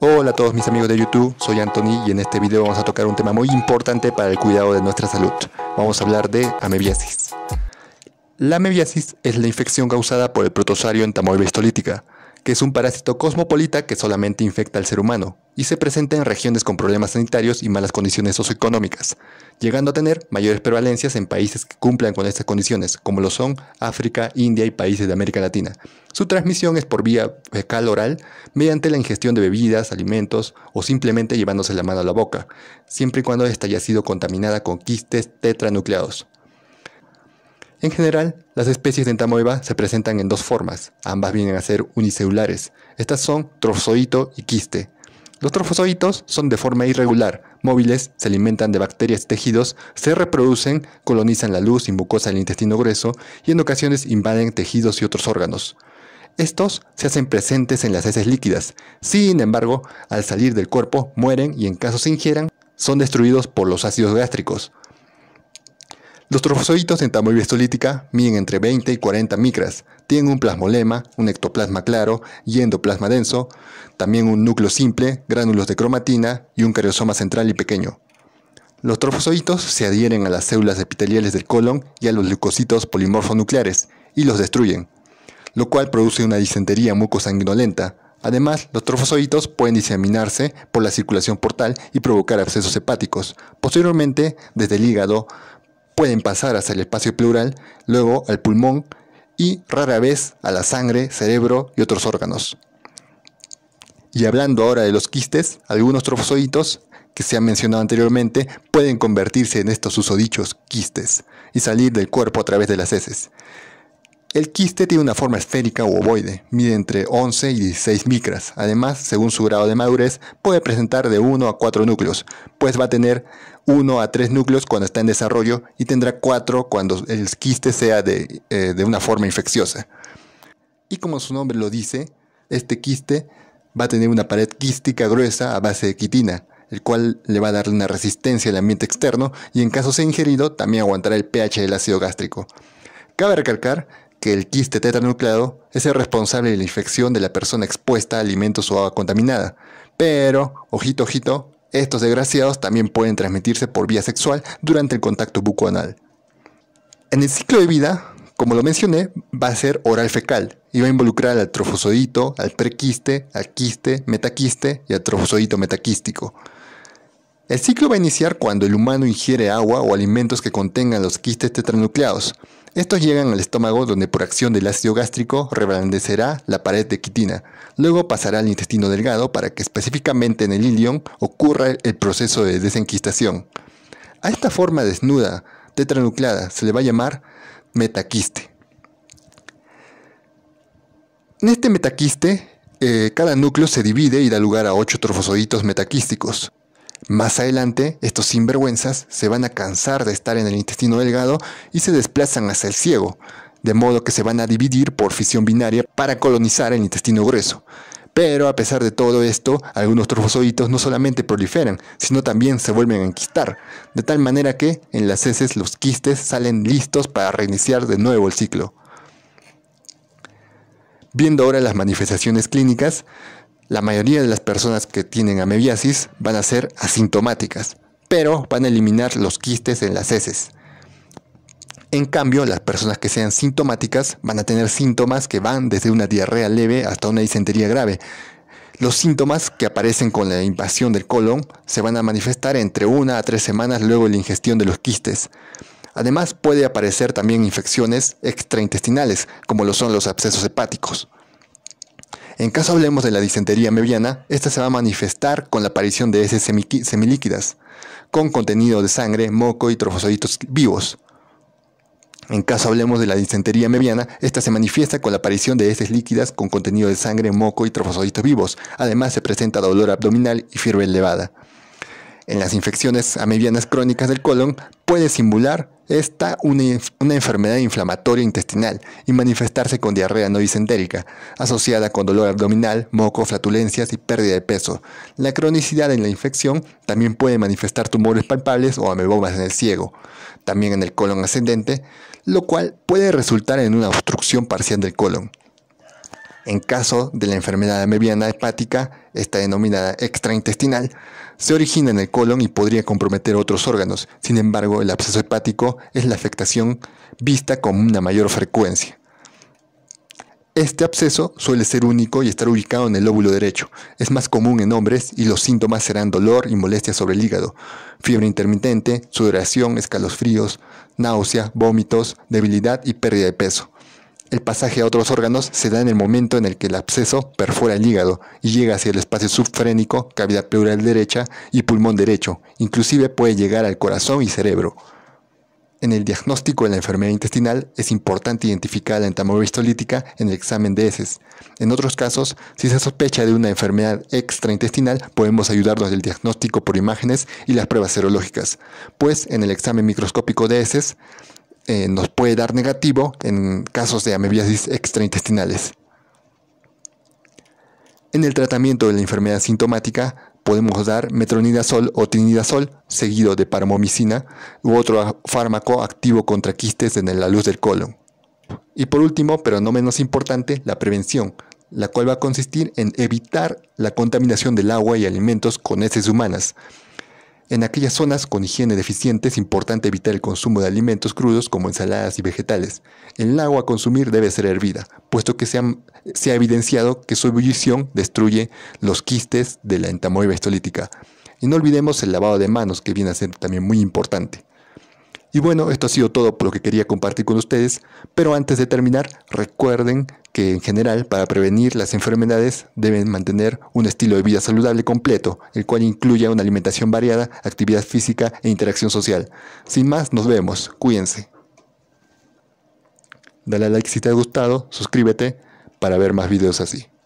Hola a todos mis amigos de YouTube, soy Anthony y en este video vamos a tocar un tema muy importante para el cuidado de nuestra salud. Vamos a hablar de amebiasis. La amebiasis es la infección causada por el protozoario en tamoiba histolítica, que es un parásito cosmopolita que solamente infecta al ser humano y se presenta en regiones con problemas sanitarios y malas condiciones socioeconómicas, llegando a tener mayores prevalencias en países que cumplan con estas condiciones, como lo son África, India y países de América Latina. Su transmisión es por vía fecal oral, mediante la ingestión de bebidas, alimentos o simplemente llevándose la mano a la boca, siempre y cuando ésta haya sido contaminada con quistes tetranucleados. En general, las especies de entamoeba se presentan en dos formas. Ambas vienen a ser unicelulares. Estas son trofozoito y quiste. Los trofozoitos son de forma irregular, móviles, se alimentan de bacterias y tejidos, se reproducen, colonizan la luz y mucosa del intestino grueso y en ocasiones invaden tejidos y otros órganos. Estos se hacen presentes en las heces líquidas, sin embargo, al salir del cuerpo mueren y en caso se ingieran, son destruidos por los ácidos gástricos. Los trofozoitos en tamaño miden entre 20 y 40 micras, tienen un plasmolema, un ectoplasma claro y endoplasma denso, también un núcleo simple, gránulos de cromatina y un cariosoma central y pequeño. Los trofozoitos se adhieren a las células epiteliales del colon y a los leucocitos polimorfonucleares y los destruyen, lo cual produce una disentería mucosanguinolenta. Además, los trofozoitos pueden diseminarse por la circulación portal y provocar abscesos hepáticos. Posteriormente, desde el hígado, pueden pasar hacia el espacio pleural, luego al pulmón y rara vez a la sangre, cerebro y otros órganos. Y hablando ahora de los quistes, algunos trofozoitos que se han mencionado anteriormente pueden convertirse en estos susodichos quistes y salir del cuerpo a través de las heces. El quiste tiene una forma esférica u ovoide, mide entre 11 y 16 micras. Además, según su grado de madurez, puede presentar de 1 a 4 núcleos, pues va a tener 1 a 3 núcleos cuando está en desarrollo y tendrá 4 cuando el quiste sea eh, de, una forma infecciosa. Y como su nombre lo dice, este quiste va a tener una pared quística gruesa a base de quitina, el cual le va a dar una resistencia al ambiente externo y en caso sea ingerido también aguantará el pH del ácido gástrico. Cabe recalcar que el quiste tetranucleado es el responsable de la infección de la persona expuesta a alimentos o agua contaminada. Pero, ojito, ojito, estos desgraciados también pueden transmitirse por vía sexual durante el contacto bucoanal. En el ciclo de vida, como lo mencioné, va a ser oral fecal y va a involucrar al trofosodito, al prequiste, al quiste, metaquiste y al trofosodito metaquístico. El ciclo va a iniciar cuando el humano ingiere agua o alimentos que contengan los quistes tetranucleados, estos llegan al estómago donde por acción del ácido gástrico reblandecerá la pared de quitina. Luego pasará al intestino delgado para que específicamente en el ilion ocurra el proceso de desenquistación. A esta forma desnuda, tetranucleada, se le va a llamar metaquiste. En este metaquiste, eh, cada núcleo se divide y da lugar a ocho trofosoditos metaquísticos. Más adelante, estos sinvergüenzas se van a cansar de estar en el intestino delgado y se desplazan hacia el ciego, de modo que se van a dividir por fisión binaria para colonizar el intestino grueso. Pero a pesar de todo esto, algunos trofozoitos no solamente proliferan, sino también se vuelven a enquistar, de tal manera que en las heces los quistes salen listos para reiniciar de nuevo el ciclo. Viendo ahora las manifestaciones clínicas, la mayoría de las personas que tienen amebiasis van a ser asintomáticas, pero van a eliminar los quistes en las heces. En cambio, las personas que sean sintomáticas van a tener síntomas que van desde una diarrea leve hasta una disentería grave. Los síntomas que aparecen con la invasión del colon se van a manifestar entre una a tres semanas luego de la ingestión de los quistes. Además, puede aparecer también infecciones extraintestinales, como lo son los abscesos hepáticos. En caso hablemos de la disentería mediana esta se va a manifestar con la aparición de heces semilíquidas, con contenido de sangre, moco y trofosoditos vivos. En caso hablemos de la disentería mediana esta se manifiesta con la aparición de heces líquidas con contenido de sangre, moco y trofosoditos vivos. Además se presenta dolor abdominal y fiebre elevada. En las infecciones amebianas crónicas del colon puede simular esta una, una enfermedad inflamatoria intestinal y manifestarse con diarrea no asociada con dolor abdominal, moco, flatulencias y pérdida de peso. La cronicidad en la infección también puede manifestar tumores palpables o amebomas en el ciego, también en el colon ascendente, lo cual puede resultar en una obstrucción parcial del colon en caso de la enfermedad mediana hepática, esta denominada extraintestinal, se origina en el colon y podría comprometer otros órganos. Sin embargo, el absceso hepático es la afectación vista con una mayor frecuencia. Este absceso suele ser único y estar ubicado en el lóbulo derecho. Es más común en hombres y los síntomas serán dolor y molestia sobre el hígado, fiebre intermitente, sudoración, escalofríos, náusea, vómitos, debilidad y pérdida de peso. El pasaje a otros órganos se da en el momento en el que el absceso perfora el hígado y llega hacia el espacio subfrénico, cavidad pleural derecha y pulmón derecho. Inclusive puede llegar al corazón y cerebro. En el diagnóstico de la enfermedad intestinal es importante identificar la entamoeba en el examen de heces. En otros casos, si se sospecha de una enfermedad extraintestinal, podemos ayudarnos del diagnóstico por imágenes y las pruebas serológicas, pues en el examen microscópico de heces eh, nos puede dar negativo en casos de amebiasis extraintestinales. En el tratamiento de la enfermedad sintomática podemos dar metronidazol o tinidazol seguido de paromomicina u otro fármaco activo contra quistes en la luz del colon. Y por último, pero no menos importante, la prevención, la cual va a consistir en evitar la contaminación del agua y alimentos con heces humanas, en aquellas zonas con higiene deficiente es importante evitar el consumo de alimentos crudos como ensaladas y vegetales. El agua a consumir debe ser hervida, puesto que se, ha evidenciado que su ebullición destruye los quistes de la entamoeba histolítica. Y no olvidemos el lavado de manos, que viene a ser también muy importante. Y bueno, esto ha sido todo por lo que quería compartir con ustedes, pero antes de terminar, recuerden que en general para prevenir las enfermedades deben mantener un estilo de vida saludable completo, el cual incluya una alimentación variada, actividad física e interacción social. Sin más, nos vemos, cuídense. Dale a like si te ha gustado, suscríbete para ver más videos así.